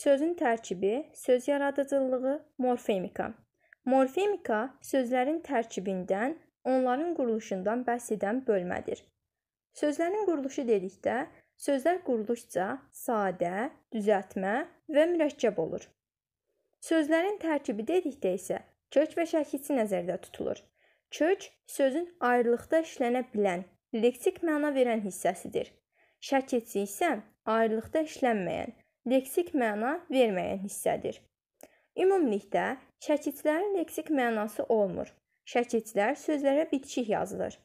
Sözün tərkibi, söz yaradıcılığı, morfemika. Morfemika sözlərin tərkibindən, onların quruluşundan bəhs edən bölmədir. Sözlərin quruluşu dedikdə, sözlər quruluşca sadə, düzəltmə və mürəkkəb olur. Sözlərin tərkibi dedikdə isə kök və şəkilçi nəzərdə tutulur. Kök sözün ayrılıqda işlənə bilən, leksik məna verən hissəsidir. Şəkilçi isə ayrılıqda işlənməyən, leksik məna verməyən hissədir. Ümumilikdə şəkiclərin leksik mənası olmur. Şəkiclər sözlərə bitişik yazılır.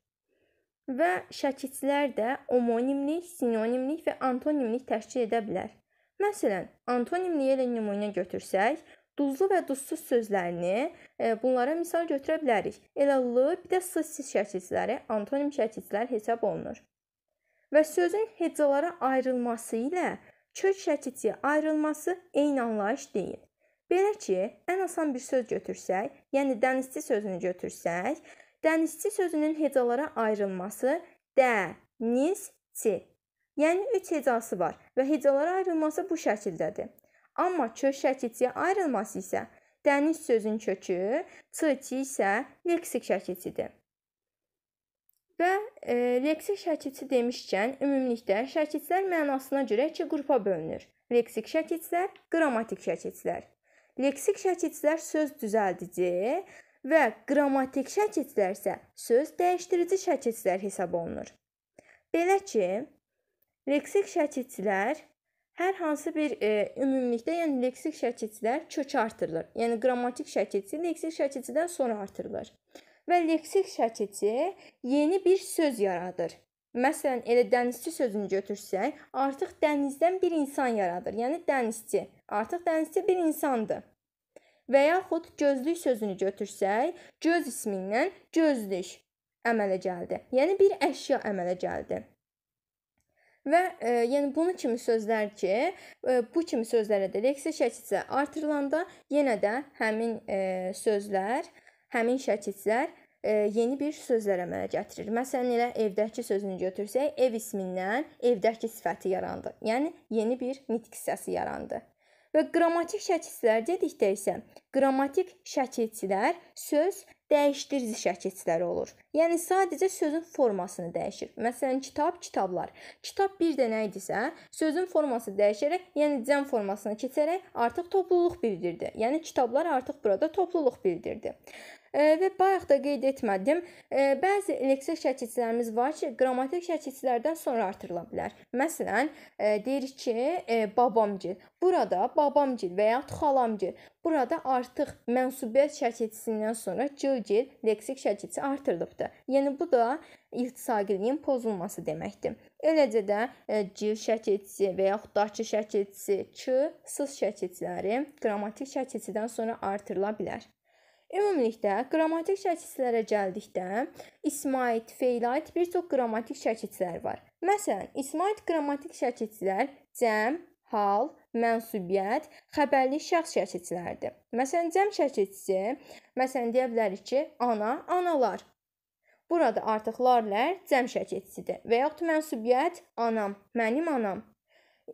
Və şəkiclər də omonimlik, sinonimlik və antonimlik təşkil edə bilər. Məsələn, antonimliyə ilə nümunə götürsək, duzlu və duzsuz sözlərini e, bunlara misal götürə bilərik. Elə l, bir də s-siz şəkilləri antonim şəkillər hesab olunur. Və sözün hecalara ayrılması ilə kök şəkiti ayrılması eyni anlayış deyil. Belə ki, ən asan bir söz götürsək, yəni dənizçi sözünü götürsək, dənizçi sözünün hecalara ayrılması dənizçi. Yəni 3 hecası var və hecalara ayrılması bu şəkildədir. Amma kök şəkitiyə ayrılması isə dəniz sözün kökü, ç, ç isə leksik şəkitidir. Və e, leksik şəkilçi demişkən, ümumilikdə şəkilçilər mənasına görə iki qrupa bölünür. Leksik şəkilçilər, qrammatik şəkilçilər. Leksik şəkilçilər söz düzəldici və qrammatik şəkilçilər isə söz dəyişdirici şəkilçilər hesab olunur. Belə ki, leksik şəkilçilər hər hansı bir e, ümumilikdə, yəni leksik şəkilçilər kökə artırılır. Yəni qrammatik şəkilçi leksik şəkilçidən sonra artırılır və leksik şəkilçi yeni bir söz yaradır. Məsələn, elə dənizçi sözünü götürsək, artıq dənizdən bir insan yaradır. Yəni dənizçi. Artıq dənizçi bir insandır. Və yaxud gözlük sözünü götürsək, göz ismindən gözlük əmələ gəldi. Yəni bir əşya əmələ gəldi. Və e, yəni bunu kimi sözlər ki, e, bu kimi sözlərə də leksik şəkildə artırılanda yenə də həmin e, sözlər e, həmin şəkiclər e, yeni bir sözlər əmələ gətirir. Məsələn, elə evdəki sözünü götürsək, ev ismindən evdəki sifəti yarandı. Yəni yeni bir nitq hissəsi yarandı. Və qrammatik şəkiclər dedikdə isə qrammatik şəkiclər söz dəyişdirici şəkiclər olur. Yəni sadəcə sözün formasını dəyişir. Məsələn, kitab, kitablar. Kitab bir də nə idisə, sözün forması dəyişərək, yəni cəm formasına keçərək artıq topluluq bildirdi. Yəni kitablar artıq burada topluluq bildirdi və bayaq da qeyd etmədim, e, bəzi leksik şəkilçilərimiz var ki, qrammatik şəkilçilərdən sonra artırıla bilər. Məsələn, e, deyirik ki, e, babamgil. Burada babamgil və ya xalamgil. Burada artıq mənsubiyyət şəkilçisindən sonra cilgil leksik şəkilçisi artırılıbdı. Yəni bu da iltisaqiliyin pozulması deməkdir. Eləcə də cil şəkilçisi və yaxud daçı şəkilçisi, ç, sız şəkilçiləri qrammatik şəkilçidən sonra artırıla bilər. Ümumilikdə qrammatik şəkillərə gəldikdə, İsmayıl, fe'lə aid bir çox qrammatik şəkillər var. Məsələn, İsmayıl qrammatik şəkillər cəm, hal, mənsubiyyət, xəbərli şəxs şəkilləridir. Məsələn, cəm şəkilçisi, məsələn deyə bilərik ki, ana, analar. Burada artıq lar-lər cəm şəkilçisidir və yaxud mənsubiyyət anam, mənim anam.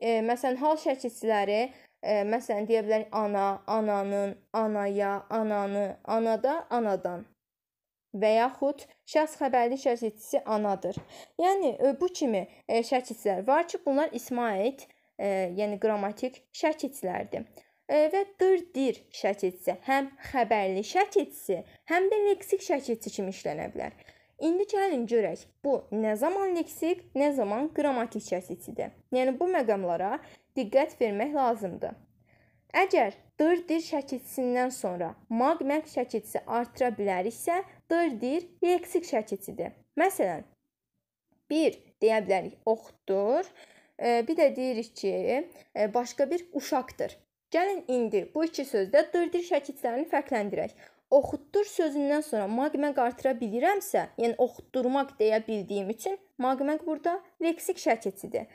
E, məsələn, hal şəkilçiləri e, məsələn deyə bilərik ana, ananın, anaya, ananı, anada, anadan və yaxud şəxs xəbərli şəkilçisi anadır. Yəni e, bu kimi e, şəkilçilər var ki, bunlar ismə aid, e, yəni qrammatik şəkilçilərdir. E, və dır, dir şəkilçisi həm xəbərli şəkilçisi, həm də leksik şəkilçi kimi işlənə bilər. İndi gəlin görək, bu nə zaman leksik, nə zaman qrammatik çəsicidir. Yəni bu məqamlara diqqət vermək lazımdır. Əgər dır dir şəkilçisindən sonra mag məq şəkilçisi artıra biləriksə, dır dir leksik şəkilçisidir. Məsələn, 1 deyə bilərik oxdur. E, bir də deyirik ki, e, başqa bir uşaqdır. Gəlin indi bu iki sözdə dır dir şəkilçilərini fərqləndirək. Oxutdur sözündən sonra maqmen artıra bilirəmsə, yəni oxutdurmaq deyə bildiyim üçün maqmen burada leksik şəkilçidir.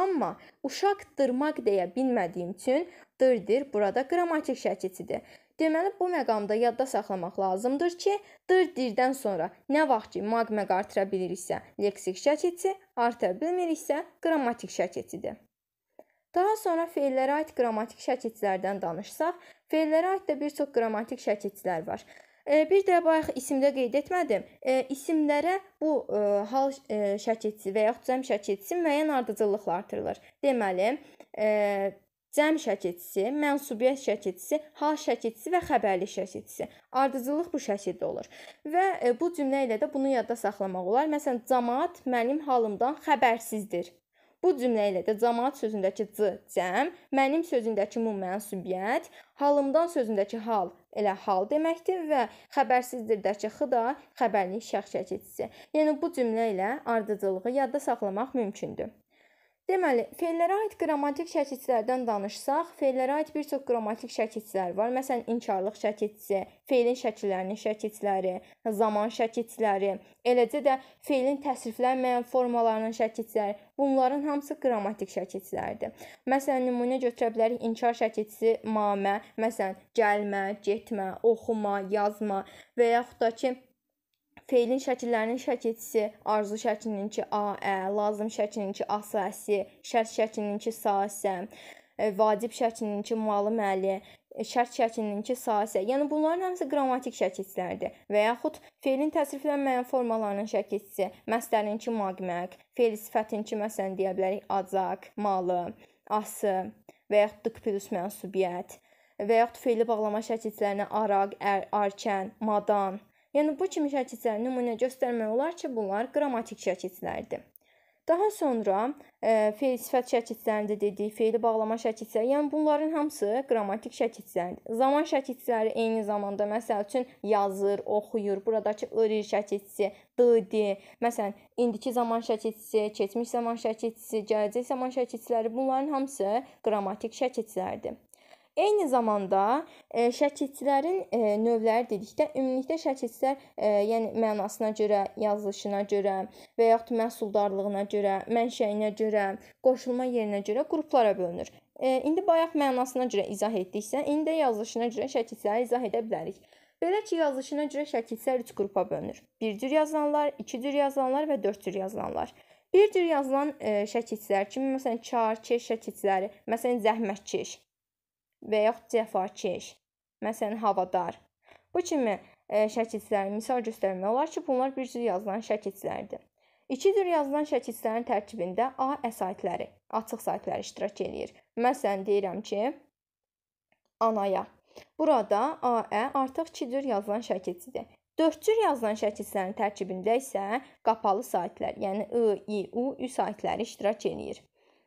Amma uşaqdırmaq deyə bilmədiyim üçün dırdır burada qrammatik şəkilçidir. Deməli bu məqamda yadda saxlamaq lazımdır ki, dırdirdən sonra nə vaxt ki maqmen artıra biliriksə, leksik şəkilçi, arta bilmiriksə, qrammatik şəkilçidir. Daha sonra feillərə aid qrammatik şəkilçilərdən danışsaq, feillərə aid də bir çox qrammatik şəkilçilər var. E, bir də bayaq isimdə qeyd etmədim. E, isimlərə bu e, hal şəkilçisi və yaxud cəm şəkilçisi müəyyən ardıcıllıqla artırılır. Deməli, cəm şəkilçisi, mənsubiyyət şəkilçisi, hal şəkilçisi və xəbərli şəkilçisi. Ardıcıllıq bu şəkildə olur. Və bu cümlə ilə də bunu yadda saxlamaq olar. Məsələn, cəmaət mənim halımdan xəbərsizdir Bu cümlə ilə də cəmaət sözündəki c cəm, mənim sözündəki mu mən subyekt, halımdan sözündəki hal elə hal deməkdir və xəbərsizdəki x da xəbərin şəxs çəkicisi. Yəni bu cümlə ilə ardıcıllığı yadda saxlamaq mümkündür. Deməli, fellərə aid qrammatik şəkilçilərdən danışsaq, fellərə aid bir çox qrammatik şəkilçilər var. Məsələn, inkarlıq şəkilçisi, feilin şəkillərinin şəkilçiləri, zaman şəkilçiləri, eləcə də feilin təsriflənməyən formalarının şəkilçiləri. Bunların hamısı qrammatik şəkilçilərdir. Məsələn, nümunə götürə bilərik inkar şəkilçisi mamə, məsələn, gəlmə, getmə, oxuma, yazma və yaxud da ki, Feilin şəkillərinin şəkilçisi, arzu şəklininki Aə, lazım şəklininki əsasi, şərt şəklininki sasə, e, vacib şəklininki malı məli, e, şərt şəklininki sasə. Yəni bunların hamısı qrammatik şəkilçilərdir və yaxud feilin təsriflənməyən formalarının şəkilçisi, məsdərinki maqmək, feil sifətinki məsələn deyə bilərik acaq, malı, ası və yaxud da plus mənsubiyyət və yaxud feili bağlama şəkilçilərinə araq, ər, er, arkən, madan Yəni bu kimi şəkildə nümunə göstərmək olar ki, bunlar qrammatik şəkillərdir. Daha sonra e, feil sifət şəkillərində dedik, feili bağlama şəkilləri, yəni bunların hamısı qrammatik şəkillərdir. Zaman şəkilləri eyni zamanda məsəl üçün yazır, oxuyur, buradakı öyrə şəkilçisi, dd, məsələn, indiki zaman şəkilçisi, keçmiş zaman şəkilçisi, gələcək zaman şəkilçiləri bunların hamısı qrammatik şəkillərdir. Eyni zamanda e, şəkilçilərin e, növləri dedikdə ümumilikdə şəkilçilər e, yəni mənasına görə, yazılışına görə və yaxud məhsuldarlığına görə, mənşəyinə görə, qoşulma yerinə görə qruplara bölünür. E, indi bayaq mənasına görə izah etdiksə, indi yazılışına görə şəkilçiləri izah edə bilərik. Belə ki, yazılışına görə şəkilçilər 3 qrupa bölünür. 1 cür yazılanlar, 2 cür yazılanlar və 4 cür yazılanlar. 1 cür yazılan e, şəkilçilər kimi məsələn çarkeş şəkilçiləri, məsələn zəhmətkeş, və yaxud cəfakeş, məsələn, havadar. Bu kimi e, şəkilçilərin misal göstərmək olar ki, bunlar bir cür yazılan şəkilçilərdir. İki cür yazılan şəkilçilərin tərkibində A əsayətləri, açıq saytlar iştirak eləyir. Məsələn, deyirəm ki, anaya. Burada Aə e artıq iki cür yazılan şəkilçidir. Dörd cür yazılan şəkilçilərin tərkibində isə qapalı saytlar, yəni ı, i, u, ü saytları iştirak eləyir.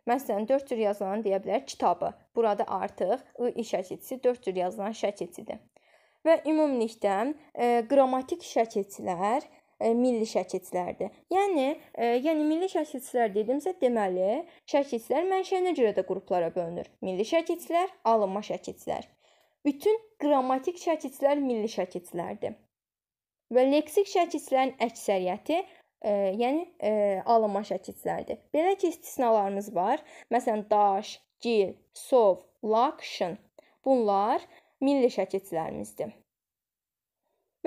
Məsələn, 4 cür yazılanı deyə bilər kitabı. Burada artıq ı şəkilçisi 4 cür yazılan şəkilçidir. Və ümumilikdə e, qrammatik şəkilçilər e, milli şəkilçilərdir. Yəni, e, yəni milli şəkilçilər dedimsə, deməli, şəkilçilər mənşəyinə görə də qruplara bölünür. Milli şəkilçilər, alınma şəkilçilər. Bütün qrammatik şəkilçilər milli şəkilçilərdir. Və leksik şəkilçilərin əksəriyyəti e, yəni e, alınma şəkillərdir. Belə ki, istisnalarımız var. Məsələn, daş, gil, sov, lakşın. Bunlar milli şəkillərimizdir.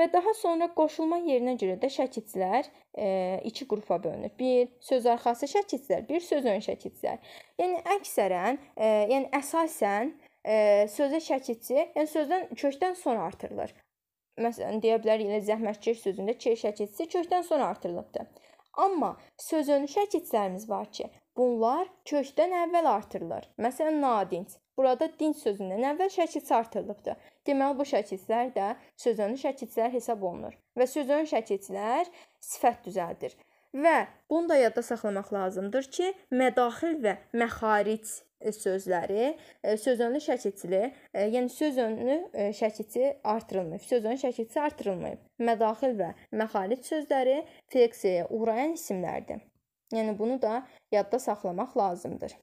Və daha sonra qoşulma yerinə görə də şəkillər e, iki qrupa bölünür. Bir söz arxası şəkillər, bir söz ön şəkillər. Yəni əksərən, e, yəni əsasən e, sözə şəkilçi, yəni sözdən kökdən sonra artırılır. Məsələn, deyə bilərik elə zəhmətkeş sözündə ç şəkilçisi kökdən sonra artırılıbdı. Amma sözün şəkilçilərimiz var ki, bunlar kökdən əvvəl artırılır. Məsələn, nadinc. Burada dinc sözündən əvvəl şəkilçi artırılıbdır. Deməli bu şəkilçilər də sözün şəkilçilər hesab olunur və sözün şəkilçilər sifət düzəldir. Və bunu da yadda saxlamaq lazımdır ki, mədaxil və məxaric e, sözləri e, sözönlü şəkilçili, e, yəni sözönlü şəkilçi artırılmayıb. Sözönlü şəkilçi artırılmayıb. Mədaxil və məxaric sözləri fleksiyaya uğrayan isimlərdir. Yəni bunu da yadda saxlamaq lazımdır.